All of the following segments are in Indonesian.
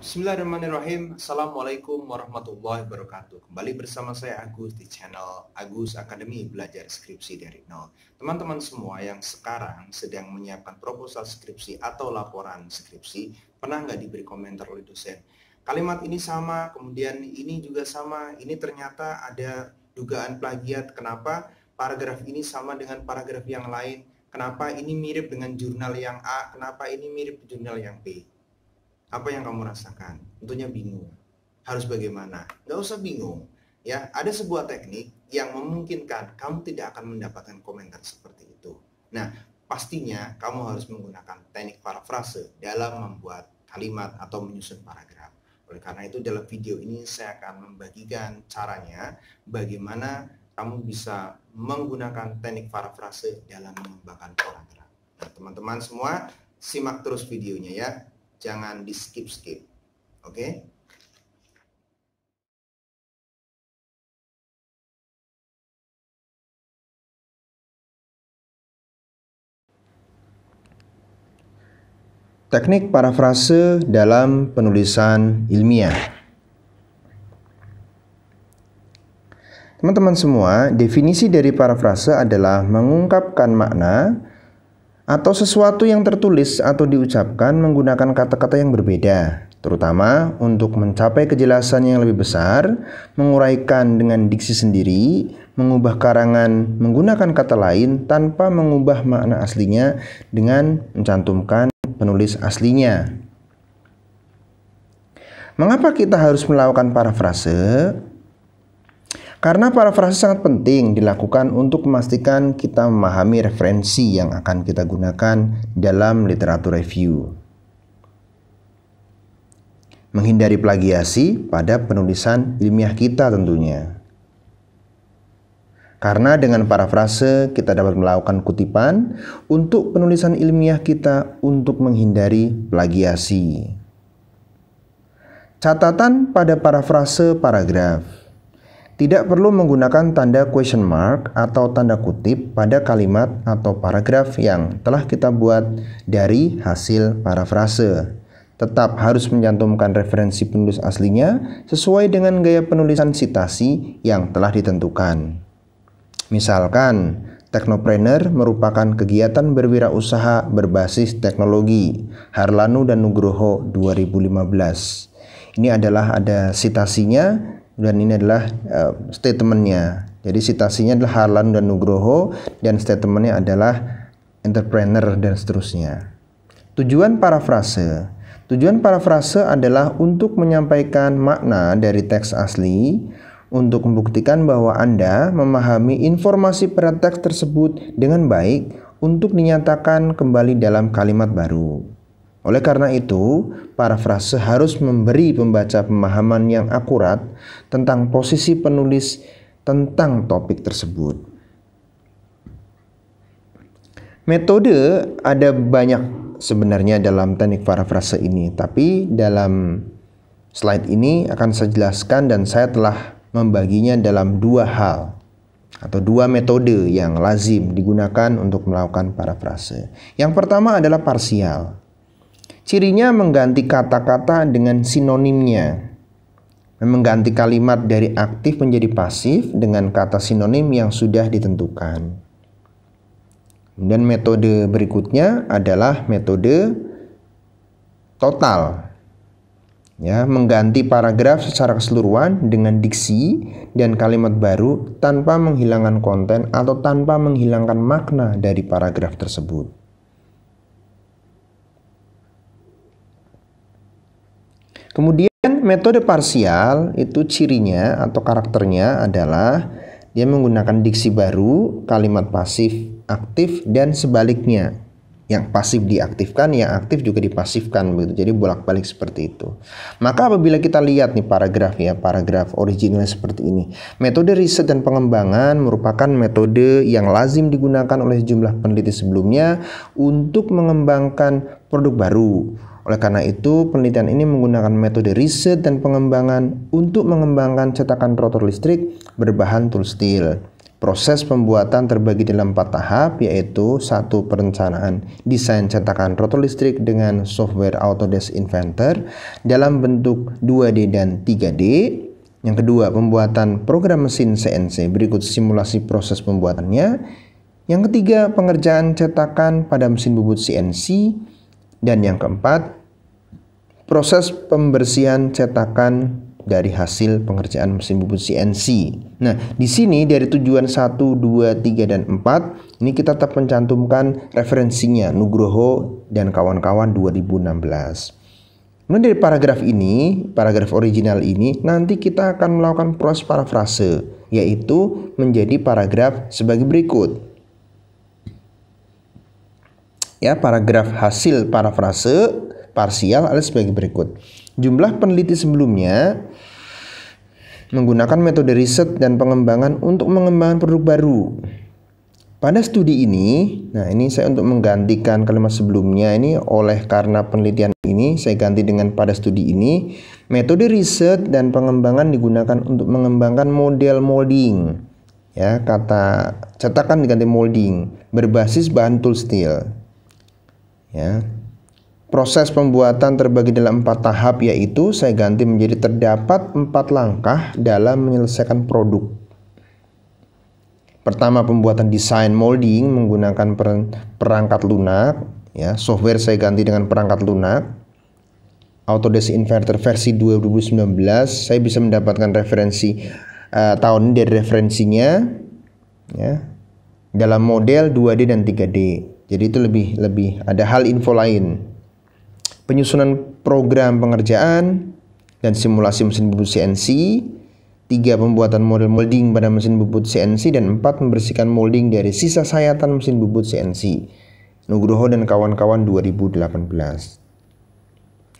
Bismillahirrahmanirrahim. Assalamualaikum warahmatullahi wabarakatuh. Kembali bersama saya Agus di channel Agus Akademi Belajar Skripsi dari Nol. Teman-teman semua yang sekarang sedang menyiapkan proposal skripsi atau laporan skripsi, pernah nggak diberi komentar oleh dosen? Kalimat ini sama, kemudian ini juga sama, ini ternyata ada dugaan plagiat. Kenapa paragraf ini sama dengan paragraf yang lain? Kenapa ini mirip dengan jurnal yang A? Kenapa ini mirip jurnal yang B? apa yang kamu rasakan? Tentunya bingung. Harus bagaimana? Gak usah bingung. Ya, ada sebuah teknik yang memungkinkan kamu tidak akan mendapatkan komentar seperti itu. Nah, pastinya kamu harus menggunakan teknik parafrase dalam membuat kalimat atau menyusun paragraf. Oleh karena itu dalam video ini saya akan membagikan caranya bagaimana kamu bisa menggunakan teknik parafrase dalam mengembangkan paragraf. Nah, teman-teman semua simak terus videonya ya jangan di skip-skip. Oke? Okay? Teknik parafrase dalam penulisan ilmiah. Teman-teman semua, definisi dari parafrase adalah mengungkapkan makna atau sesuatu yang tertulis atau diucapkan menggunakan kata-kata yang berbeda, terutama untuk mencapai kejelasan yang lebih besar, menguraikan dengan diksi sendiri, mengubah karangan menggunakan kata lain tanpa mengubah makna aslinya dengan mencantumkan penulis aslinya. Mengapa kita harus melakukan parafrase? Karena parafrase sangat penting dilakukan untuk memastikan kita memahami referensi yang akan kita gunakan dalam literatur review. Menghindari plagiasi pada penulisan ilmiah kita tentunya. Karena dengan parafrase kita dapat melakukan kutipan untuk penulisan ilmiah kita untuk menghindari plagiasi. Catatan pada parafrase paragraf tidak perlu menggunakan tanda question mark atau tanda kutip pada kalimat atau paragraf yang telah kita buat dari hasil parafrase. Tetap harus mencantumkan referensi penulis aslinya sesuai dengan gaya penulisan citasi yang telah ditentukan. Misalkan, teknopreneur merupakan kegiatan berwirausaha berbasis teknologi. Harlanu dan Nugroho 2015. Ini adalah ada sitasinya dan ini adalah uh, statementnya. Jadi citasinya adalah Harlan dan Nugroho dan statementnya adalah entrepreneur dan seterusnya. Tujuan parafrase. Tujuan parafrase adalah untuk menyampaikan makna dari teks asli untuk membuktikan bahwa Anda memahami informasi pada teks tersebut dengan baik untuk dinyatakan kembali dalam kalimat baru. Oleh karena itu, parafrase harus memberi pembaca pemahaman yang akurat tentang posisi penulis tentang topik tersebut. Metode ada banyak sebenarnya dalam teknik parafrase ini, tapi dalam slide ini akan saya jelaskan dan saya telah membaginya dalam dua hal atau dua metode yang lazim digunakan untuk melakukan parafrase. Yang pertama adalah parsial. Cirinya mengganti kata-kata dengan sinonimnya. Mengganti kalimat dari aktif menjadi pasif dengan kata sinonim yang sudah ditentukan. Dan metode berikutnya adalah metode total. Ya, mengganti paragraf secara keseluruhan dengan diksi dan kalimat baru tanpa menghilangkan konten atau tanpa menghilangkan makna dari paragraf tersebut. Kemudian metode parsial itu cirinya atau karakternya adalah dia menggunakan diksi baru, kalimat pasif, aktif dan sebaliknya. Yang pasif diaktifkan, yang aktif juga dipasifkan begitu. Jadi bolak-balik seperti itu. Maka apabila kita lihat nih paragraf ya, paragraf originalnya seperti ini. Metode riset dan pengembangan merupakan metode yang lazim digunakan oleh jumlah peneliti sebelumnya untuk mengembangkan produk baru oleh karena itu, penelitian ini menggunakan metode riset dan pengembangan untuk mengembangkan cetakan rotor listrik berbahan tool steel. Proses pembuatan terbagi dalam empat tahap yaitu satu perencanaan desain cetakan rotor listrik dengan software Autodesk Inventor dalam bentuk 2D dan 3D. Yang kedua, pembuatan program mesin CNC. Berikut simulasi proses pembuatannya. Yang ketiga, pengerjaan cetakan pada mesin bubut CNC. Dan yang keempat, proses pembersihan cetakan dari hasil pengerjaan mesin bubut CNC. Nah, di sini dari tujuan 1, 2, 3, dan 4, ini kita tetap mencantumkan referensinya Nugroho dan kawan-kawan 2016. Nah, dari paragraf ini, paragraf original ini, nanti kita akan melakukan proses parafrase, yaitu menjadi paragraf sebagai berikut. Ya, paragraf hasil parafrase parsial adalah sebagai berikut. Jumlah peneliti sebelumnya menggunakan metode riset dan pengembangan untuk mengembangkan produk baru. Pada studi ini, nah ini saya untuk menggantikan kalimat sebelumnya ini oleh karena penelitian ini saya ganti dengan pada studi ini metode riset dan pengembangan digunakan untuk mengembangkan model molding. Ya, kata cetakan diganti molding berbasis bahan tool steel. Ya, Proses pembuatan terbagi dalam empat tahap yaitu saya ganti menjadi terdapat empat langkah dalam menyelesaikan produk. Pertama pembuatan desain molding menggunakan perangkat lunak, ya software saya ganti dengan perangkat lunak. Autodesk Inverter versi 2019 saya bisa mendapatkan referensi uh, tahun dari referensinya, ya dalam model 2D dan 3D. Jadi itu lebih lebih ada hal info lain penyusunan program pengerjaan dan simulasi mesin bubut CNC, tiga pembuatan model molding pada mesin bubut CNC dan empat membersihkan molding dari sisa sayatan mesin bubut CNC. Nugroho dan kawan-kawan 2018.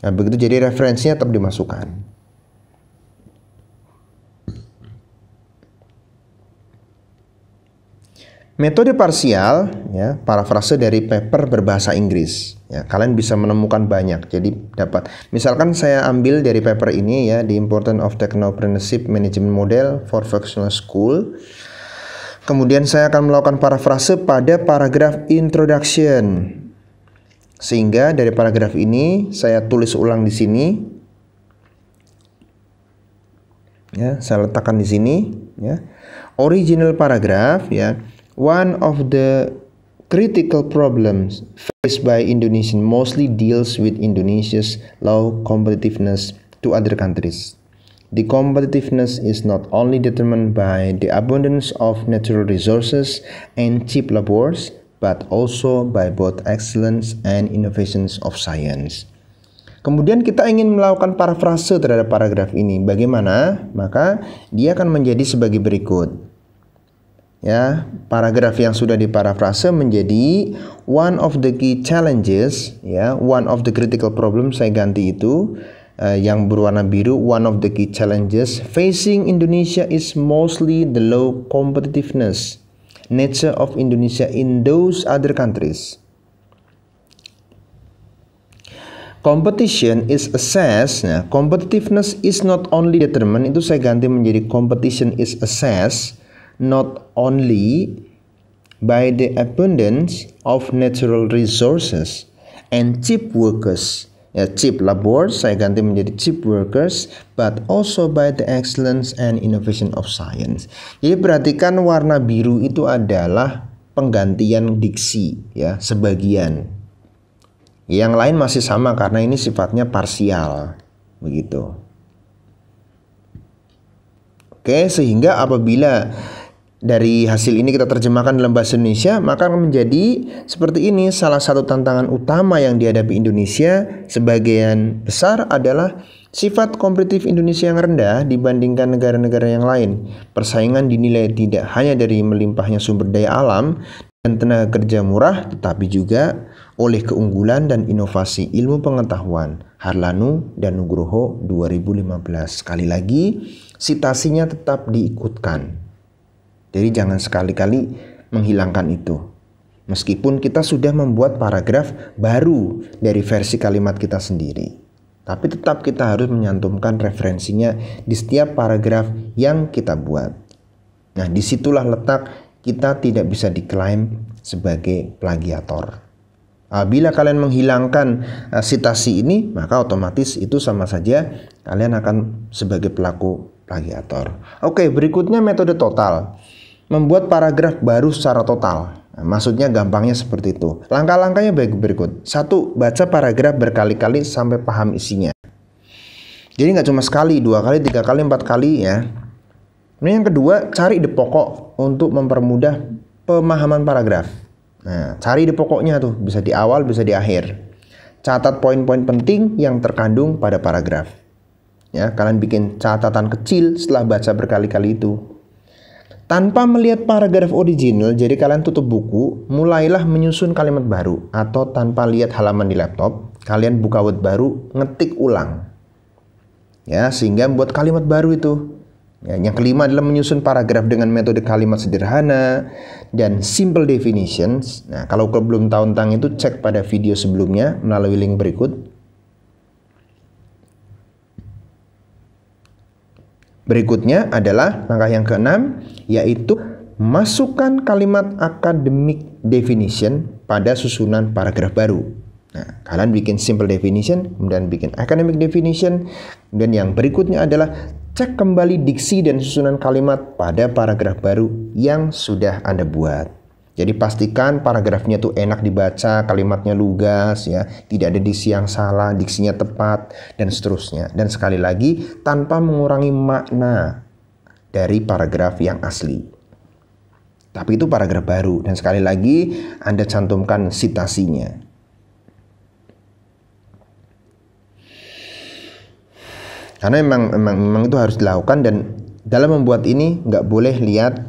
Nah, begitu jadi referensinya tetap dimasukkan. Metode parsial, ya, parafrase dari paper berbahasa Inggris. Ya, kalian bisa menemukan banyak. Jadi dapat. Misalkan saya ambil dari paper ini ya, The Importance of Technopreneurship Management Model for Functional School. Kemudian saya akan melakukan parafrase pada paragraf introduction. Sehingga dari paragraf ini saya tulis ulang di sini. Ya, saya letakkan di sini, ya. Original paragraph ya One of the critical problems faced by Indonesian mostly deals with Indonesia's low competitiveness to other countries. The competitiveness is not only determined by the abundance of natural resources and cheap labors, but also by both excellence and innovations of science. Kemudian kita ingin melakukan parafrase terhadap paragraf ini. Bagaimana? Maka dia akan menjadi sebagai berikut ya paragraf yang sudah diparafrase menjadi one of the key challenges ya one of the critical problem saya ganti itu uh, yang berwarna biru one of the key challenges facing Indonesia is mostly the low competitiveness nature of Indonesia in those other countries Competition is assessed. Nah, competitiveness is not only determined. Itu saya ganti menjadi competition is assessed not only by the abundance of natural resources and cheap workers ya cheap labor, saya ganti menjadi cheap workers but also by the excellence and innovation of science. Jadi perhatikan warna biru itu adalah penggantian diksi ya sebagian. Yang lain masih sama karena ini sifatnya parsial begitu. Oke, sehingga apabila dari hasil ini kita terjemahkan dalam bahasa Indonesia, maka menjadi seperti ini. Salah satu tantangan utama yang dihadapi Indonesia sebagian besar adalah sifat kompetitif Indonesia yang rendah dibandingkan negara-negara yang lain. Persaingan dinilai tidak hanya dari melimpahnya sumber daya alam dan tenaga kerja murah, tetapi juga oleh keunggulan dan inovasi ilmu pengetahuan. Harlanu dan Nugroho 2015. Sekali lagi, sitasinya tetap diikutkan. Jadi jangan sekali-kali menghilangkan itu. Meskipun kita sudah membuat paragraf baru dari versi kalimat kita sendiri. Tapi tetap kita harus menyantumkan referensinya di setiap paragraf yang kita buat. Nah disitulah letak kita tidak bisa diklaim sebagai plagiator. Bila kalian menghilangkan eh, sitasi ini, maka otomatis itu sama saja kalian akan sebagai pelaku plagiator. Oke, berikutnya metode total membuat paragraf baru secara total. Nah, maksudnya gampangnya seperti itu. Langkah-langkahnya baik berikut. Satu, baca paragraf berkali-kali sampai paham isinya. Jadi nggak cuma sekali, dua kali, tiga kali, empat kali ya. Ini yang kedua, cari di pokok untuk mempermudah pemahaman paragraf. Nah, cari di pokoknya tuh, bisa di awal, bisa di akhir. Catat poin-poin penting yang terkandung pada paragraf. Ya, kalian bikin catatan kecil setelah baca berkali-kali itu. Tanpa melihat paragraf original, jadi kalian tutup buku, mulailah menyusun kalimat baru. Atau tanpa lihat halaman di laptop, kalian buka Word baru, ngetik ulang. Ya, sehingga membuat kalimat baru itu. Ya, yang kelima adalah menyusun paragraf dengan metode kalimat sederhana dan simple definitions. Nah, kalau kau belum tahu tentang itu, cek pada video sebelumnya melalui link berikut. Berikutnya adalah langkah yang keenam yaitu masukkan kalimat akademik definition pada susunan paragraf baru. Nah, kalian bikin simple definition, kemudian bikin academic definition, dan yang berikutnya adalah cek kembali diksi dan susunan kalimat pada paragraf baru yang sudah Anda buat. Jadi pastikan paragrafnya tuh enak dibaca, kalimatnya lugas ya, tidak ada diksi yang salah, diksinya tepat dan seterusnya. Dan sekali lagi tanpa mengurangi makna dari paragraf yang asli. Tapi itu paragraf baru dan sekali lagi Anda cantumkan sitasinya. Karena memang, memang, memang itu harus dilakukan dan dalam membuat ini nggak boleh lihat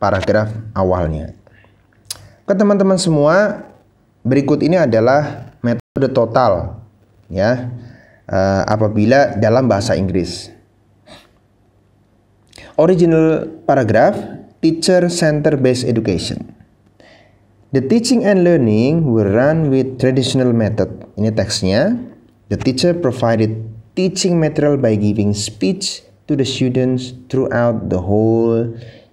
paragraf awalnya ke kan teman-teman semua, berikut ini adalah metode total ya. Uh, apabila dalam bahasa Inggris. Original paragraph teacher center based education. The teaching and learning were run with traditional method. Ini teksnya. The teacher provided teaching material by giving speech to the students throughout the whole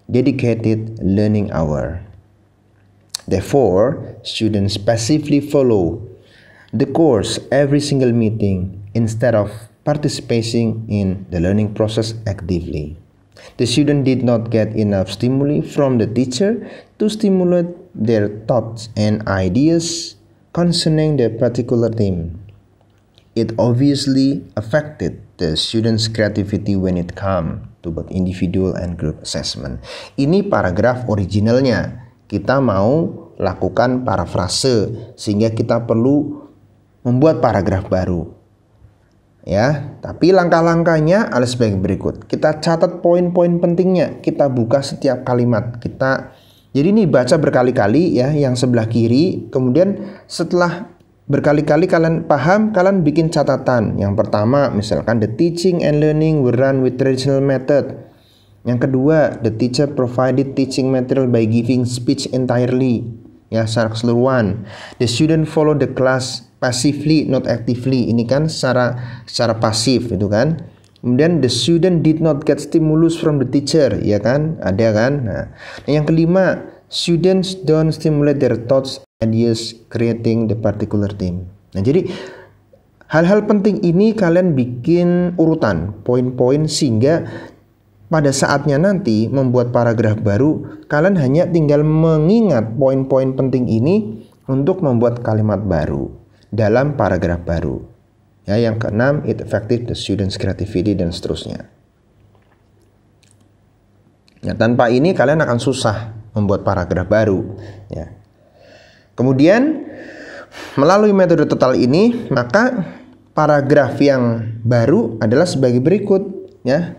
dedicated learning hour. Therefore, students passively follow the course every single meeting instead of participating in the learning process actively. The student did not get enough stimuli from the teacher to stimulate their thoughts and ideas concerning their particular theme. It obviously affected the student's creativity when it came to both individual and group assessment. Ini paragraf originalnya kita mau lakukan parafrase sehingga kita perlu membuat paragraf baru. Ya, tapi langkah-langkahnya ada sebagai berikut. Kita catat poin-poin pentingnya. Kita buka setiap kalimat. Kita jadi ini baca berkali-kali ya yang sebelah kiri. Kemudian setelah berkali-kali kalian paham, kalian bikin catatan. Yang pertama misalkan the teaching and learning were run with traditional method. Yang kedua, the teacher provided teaching material by giving speech entirely, ya secara keseluruhan. The student follow the class passively, not actively. Ini kan secara secara pasif itu kan. Kemudian the student did not get stimulus from the teacher, ya kan? Ada kan? Nah, yang kelima, students don't stimulate their thoughts, and ideas, creating the particular theme. Nah, jadi hal-hal penting ini kalian bikin urutan poin-poin sehingga pada saatnya nanti membuat paragraf baru, kalian hanya tinggal mengingat poin-poin penting ini untuk membuat kalimat baru dalam paragraf baru. Ya, yang keenam, it affected the students' creativity dan seterusnya. Ya, tanpa ini kalian akan susah membuat paragraf baru. Ya. Kemudian melalui metode total ini maka paragraf yang baru adalah sebagai berikut ya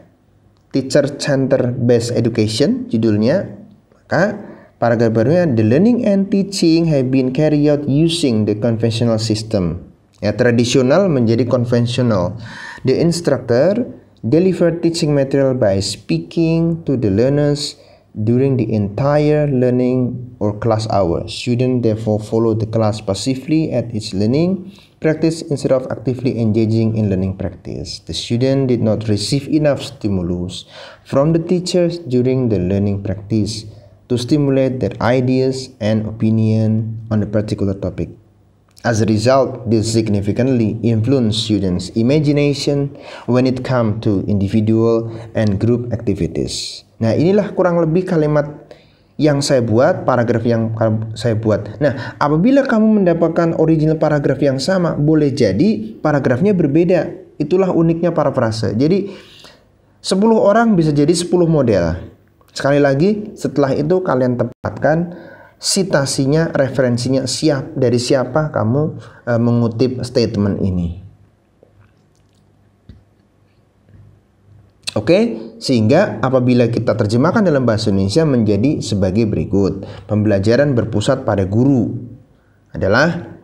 Teacher Center Based Education judulnya maka paragraf barunya the learning and teaching have been carried out using the conventional system ya tradisional menjadi konvensional the instructor deliver teaching material by speaking to the learners during the entire learning or class hour student therefore follow the class passively at its learning practice instead of actively engaging in learning practice. The student did not receive enough stimulus from the teachers during the learning practice to stimulate their ideas and opinion on a particular topic. As a result, this significantly influenced students' imagination when it comes to individual and group activities. Nah, inilah kurang lebih kalimat yang saya buat, paragraf yang saya buat. Nah, apabila kamu mendapatkan original paragraf yang sama, boleh jadi paragrafnya berbeda. Itulah uniknya parafrase. Jadi 10 orang bisa jadi 10 model. Sekali lagi, setelah itu kalian tempatkan sitasinya, referensinya siap dari siapa kamu e, mengutip statement ini. Oke, sehingga apabila kita terjemahkan dalam bahasa Indonesia menjadi sebagai berikut. Pembelajaran berpusat pada guru adalah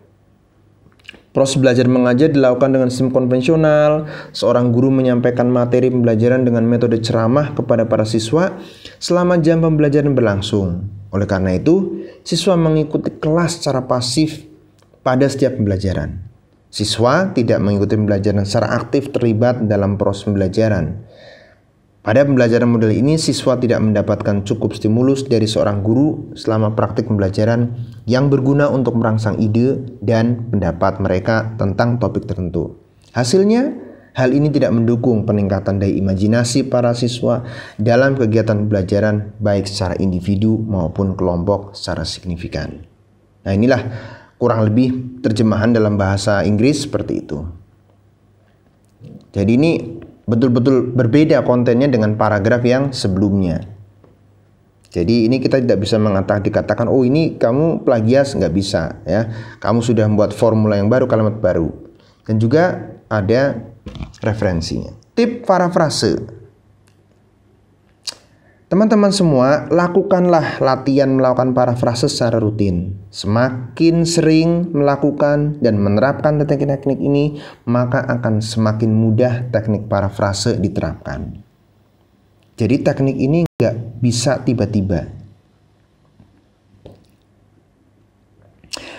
Proses belajar mengajar dilakukan dengan sistem konvensional. Seorang guru menyampaikan materi pembelajaran dengan metode ceramah kepada para siswa selama jam pembelajaran berlangsung. Oleh karena itu, siswa mengikuti kelas secara pasif pada setiap pembelajaran. Siswa tidak mengikuti pembelajaran secara aktif terlibat dalam proses pembelajaran. Pada pembelajaran model ini, siswa tidak mendapatkan cukup stimulus dari seorang guru selama praktik pembelajaran yang berguna untuk merangsang ide dan pendapat mereka tentang topik tertentu. Hasilnya, hal ini tidak mendukung peningkatan daya imajinasi para siswa dalam kegiatan pembelajaran baik secara individu maupun kelompok secara signifikan. Nah inilah kurang lebih terjemahan dalam bahasa Inggris seperti itu. Jadi ini betul-betul berbeda kontennya dengan paragraf yang sebelumnya. Jadi ini kita tidak bisa mengatakan dikatakan oh ini kamu plagias nggak bisa ya. Kamu sudah membuat formula yang baru kalimat baru dan juga ada referensinya. Tip parafrase Teman-teman semua, lakukanlah latihan melakukan parafrase secara rutin. Semakin sering melakukan dan menerapkan teknik-teknik ini, maka akan semakin mudah teknik parafrase diterapkan. Jadi teknik ini nggak bisa tiba-tiba.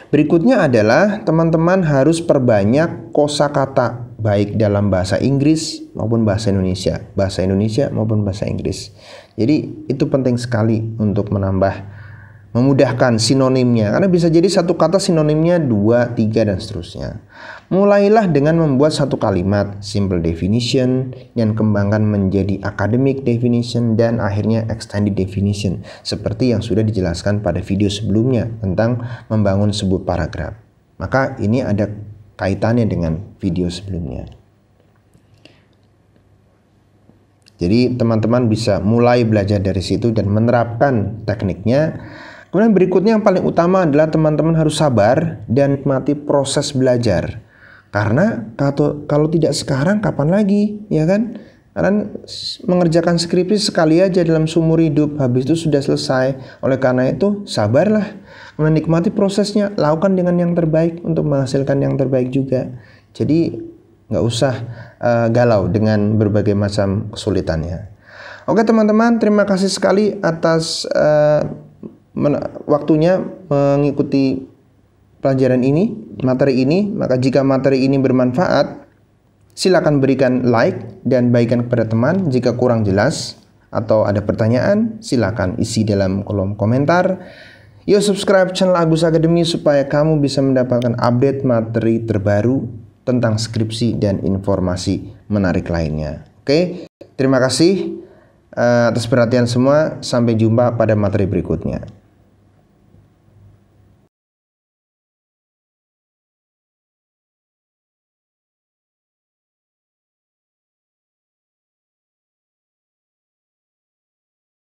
Berikutnya adalah teman-teman harus perbanyak kosakata baik dalam bahasa Inggris maupun bahasa Indonesia, bahasa Indonesia maupun bahasa Inggris. Jadi itu penting sekali untuk menambah memudahkan sinonimnya karena bisa jadi satu kata sinonimnya dua tiga dan seterusnya mulailah dengan membuat satu kalimat simple definition yang kembangkan menjadi academic definition dan akhirnya extended definition seperti yang sudah dijelaskan pada video sebelumnya tentang membangun sebuah paragraf maka ini ada kaitannya dengan video sebelumnya. Jadi teman-teman bisa mulai belajar dari situ dan menerapkan tekniknya. Kemudian berikutnya yang paling utama adalah teman-teman harus sabar dan nikmati proses belajar. Karena kalau tidak sekarang kapan lagi, ya kan? Karena mengerjakan skripsi sekali aja dalam seumur hidup, habis itu sudah selesai. Oleh karena itu, sabarlah, menikmati prosesnya, lakukan dengan yang terbaik untuk menghasilkan yang terbaik juga. Jadi nggak usah uh, galau dengan berbagai macam kesulitannya. Oke teman-teman, terima kasih sekali atas uh, waktunya mengikuti pelajaran ini, materi ini. Maka jika materi ini bermanfaat, Silakan berikan like dan bagikan kepada teman jika kurang jelas atau ada pertanyaan, silakan isi dalam kolom komentar. yo subscribe channel Agus Academy supaya kamu bisa mendapatkan update materi terbaru tentang skripsi dan informasi menarik lainnya. Oke, terima kasih eh, atas perhatian semua. Sampai jumpa pada materi berikutnya.